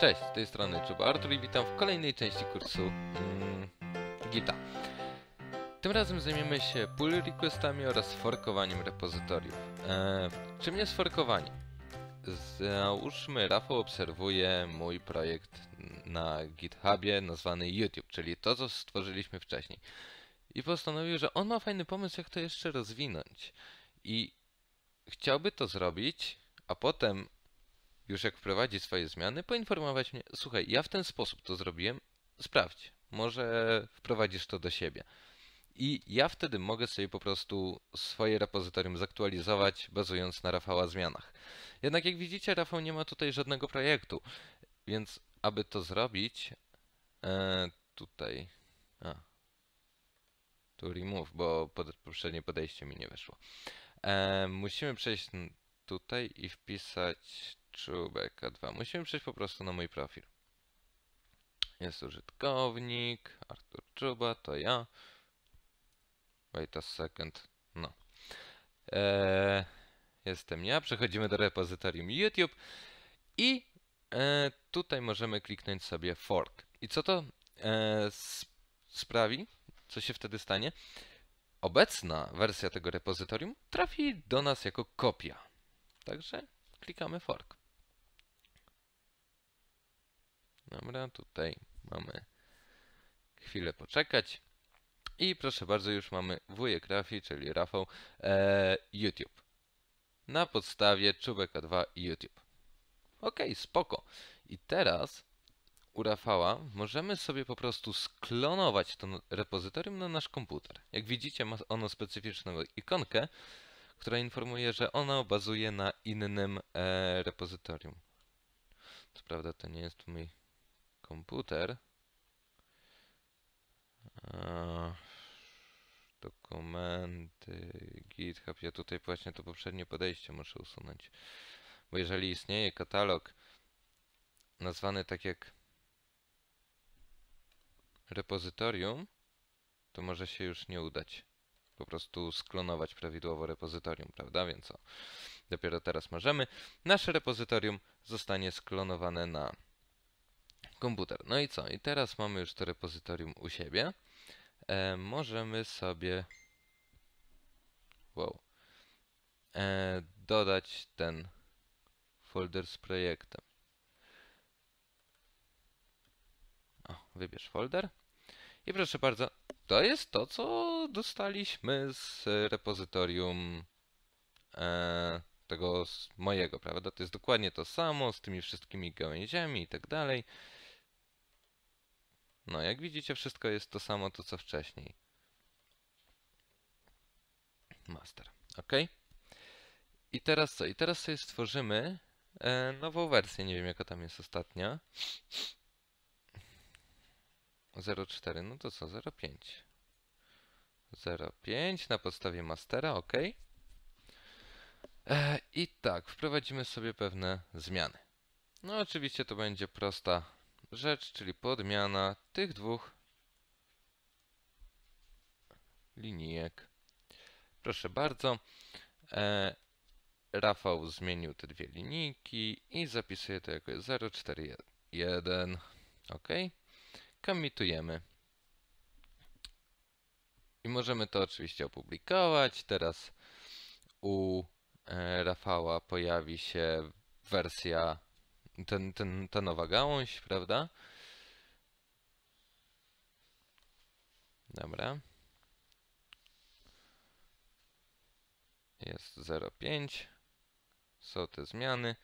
Cześć, z tej strony Czuba Artur i witam w kolejnej części kursu mm, Gita. Tym razem zajmiemy się pull requestami oraz forkowaniem repozytoriów. E, czym jest forkowanie? Załóżmy, Rafał obserwuje mój projekt na GitHubie nazwany YouTube, czyli to, co stworzyliśmy wcześniej. I postanowił, że on ma fajny pomysł, jak to jeszcze rozwinąć. I chciałby to zrobić, a potem już jak wprowadzi swoje zmiany, poinformować mnie, słuchaj, ja w ten sposób to zrobiłem, sprawdź, może wprowadzisz to do siebie. I ja wtedy mogę sobie po prostu swoje repozytorium zaktualizować, bazując na Rafała zmianach. Jednak jak widzicie, Rafał nie ma tutaj żadnego projektu, więc aby to zrobić, e, tutaj, a, tu remove, bo pod, poprzednie podejście mi nie wyszło. E, musimy przejść tutaj i wpisać a 2. Musimy przejść po prostu na mój profil. Jest użytkownik, Artur Czuba, to ja. Wait a second, no. Eee, jestem ja, przechodzimy do repozytorium YouTube i e, tutaj możemy kliknąć sobie fork. I co to e, sp sprawi? Co się wtedy stanie? Obecna wersja tego repozytorium trafi do nas jako kopia. Także klikamy fork. Dobra, tutaj mamy chwilę poczekać. I proszę bardzo, już mamy wujek Rafi, czyli Rafał, e, YouTube. Na podstawie czubeka 2 YouTube. Ok, spoko. I teraz u Rafała możemy sobie po prostu sklonować to repozytorium na nasz komputer. Jak widzicie, ma ono specyficzną ikonkę, która informuje, że ono bazuje na innym e, repozytorium. Co prawda to nie jest mój komputer. E, dokumenty, GitHub. Ja tutaj właśnie to poprzednie podejście muszę usunąć. Bo jeżeli istnieje katalog nazwany tak jak repozytorium, to może się już nie udać. Po prostu sklonować prawidłowo repozytorium, prawda? Więc o, dopiero teraz możemy. Nasze repozytorium zostanie sklonowane na komputer. No i co? I teraz mamy już to repozytorium u siebie. E, możemy sobie wow, e, dodać ten folder z projektem. O, wybierz folder. I proszę bardzo, to jest to, co dostaliśmy z repozytorium e, tego mojego, prawda? To jest dokładnie to samo z tymi wszystkimi gałęziami i tak dalej. No, jak widzicie, wszystko jest to samo, to co wcześniej. Master, ok? I teraz co? I teraz sobie stworzymy e, nową wersję, nie wiem jaka tam jest ostatnia. 0.4, no to co, 0.5. 0.5 na podstawie mastera, ok. E, I tak, wprowadzimy sobie pewne zmiany. No oczywiście to będzie prosta rzecz, czyli podmiana tych dwóch linijek. Proszę bardzo. E, Rafał zmienił te dwie linijki i zapisuje to jako 041. OK. Komitujemy. I możemy to oczywiście opublikować. Teraz u e, Rafała pojawi się wersja ten, ten, ta nowa gałąź, prawda? Dobra. Jest 0,5. Są te zmiany.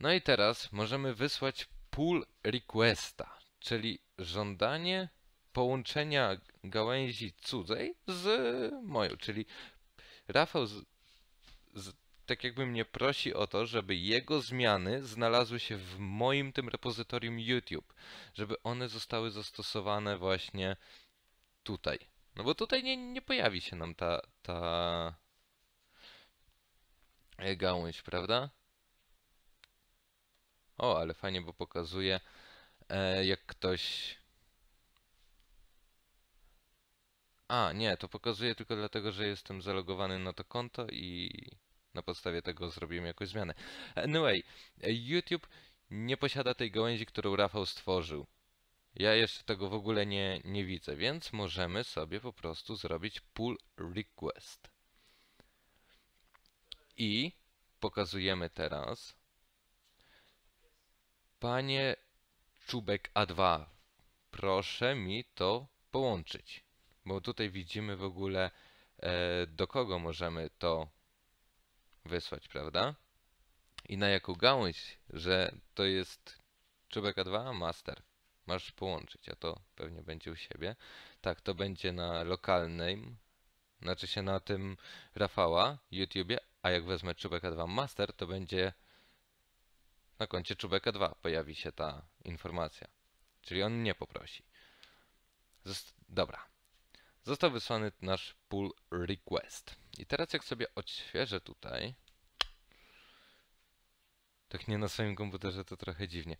No i teraz możemy wysłać pull requesta, czyli żądanie połączenia gałęzi cudzej z moją, czyli Rafał tak jakby mnie prosi o to, żeby jego zmiany znalazły się w moim tym repozytorium YouTube, żeby one zostały zastosowane właśnie tutaj. No bo tutaj nie, nie pojawi się nam ta, ta e, gałąź, prawda? O, ale fajnie, bo pokazuje, e, jak ktoś... A, nie, to pokazuje tylko dlatego, że jestem zalogowany na to konto i na podstawie tego zrobimy jakąś zmianę. Anyway, no YouTube nie posiada tej gałęzi, którą Rafał stworzył. Ja jeszcze tego w ogóle nie, nie widzę, więc możemy sobie po prostu zrobić pull request. I pokazujemy teraz Panie Czubek A2, proszę mi to połączyć. Bo tutaj widzimy w ogóle e, do kogo możemy to wysłać, prawda? I na jaką gałąź, że to jest czubek A2, master. Masz połączyć, a to pewnie będzie u siebie. Tak, to będzie na lokalnym, znaczy się na tym Rafała, YouTubie, a jak wezmę czubek A2 master, to będzie na koncie czubeka 2 pojawi się ta informacja. Czyli on nie poprosi. Zost dobra. Został wysłany nasz pull request. I teraz jak sobie odświeżę tutaj, tak nie na swoim komputerze to trochę dziwnie,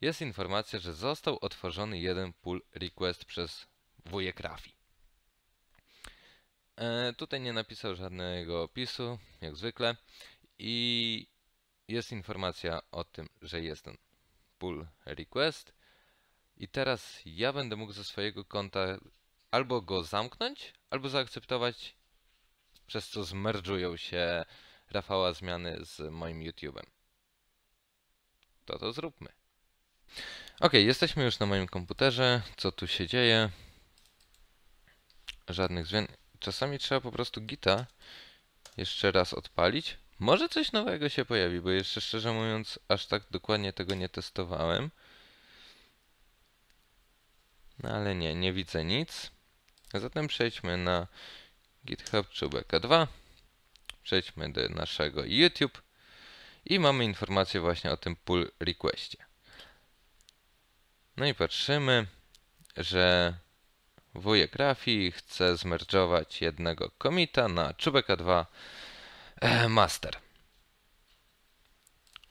jest informacja, że został otworzony jeden pull request przez wujek Rafi. E, tutaj nie napisał żadnego opisu, jak zwykle, i jest informacja o tym, że jest ten pull request. I teraz ja będę mógł ze swojego konta albo go zamknąć, albo zaakceptować, przez co zmerdżują się Rafała zmiany z moim YouTube'em. To to zróbmy. Ok, jesteśmy już na moim komputerze. Co tu się dzieje? Żadnych zmian. Czasami trzeba po prostu gita jeszcze raz odpalić. Może coś nowego się pojawi, bo jeszcze szczerze mówiąc aż tak dokładnie tego nie testowałem. No ale nie, nie widzę nic. Zatem przejdźmy na GitHub Czubeka 2. Przejdźmy do naszego YouTube i mamy informację właśnie o tym pull requestie. No i patrzymy, że wujek Rafi chce zmerdżować jednego komita na czubeka 2 e, master.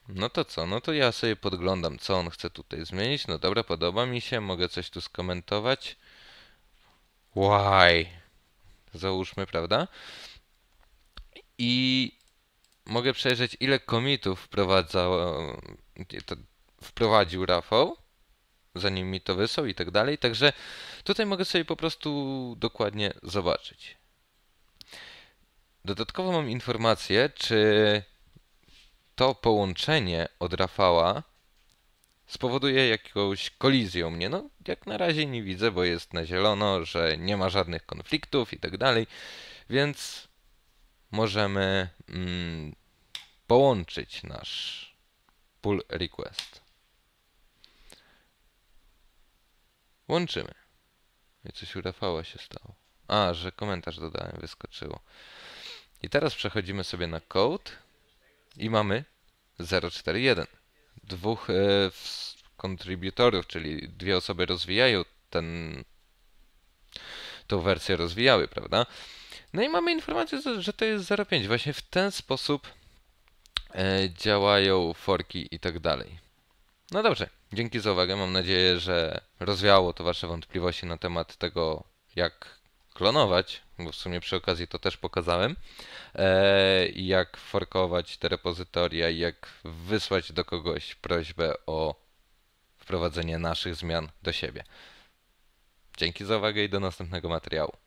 No to co? No to ja sobie podglądam, co on chce tutaj zmienić. No dobra, podoba mi się, mogę coś tu skomentować why, załóżmy, prawda? I mogę przejrzeć, ile komitów wprowadzał, wprowadził Rafał, zanim mi to wysłał i tak dalej. Także tutaj mogę sobie po prostu dokładnie zobaczyć. Dodatkowo mam informację, czy to połączenie od Rafała spowoduje jakąś kolizję mnie. No, jak na razie nie widzę, bo jest na zielono, że nie ma żadnych konfliktów i tak dalej, więc możemy mm, połączyć nasz pull request. Łączymy. I coś u Rafała się stało. A, że komentarz dodałem, wyskoczyło. I teraz przechodzimy sobie na code i mamy 041 dwóch e, kontrybutorów, czyli dwie osoby rozwijają ten, tą wersję rozwijały, prawda? No i mamy informację, że to jest 0.5. Właśnie w ten sposób e, działają forki i tak dalej. No dobrze, dzięki za uwagę. Mam nadzieję, że rozwiało to Wasze wątpliwości na temat tego, jak klonować, bo w sumie przy okazji to też pokazałem, e, jak forkować te repozytoria, jak wysłać do kogoś prośbę o wprowadzenie naszych zmian do siebie. Dzięki za uwagę i do następnego materiału.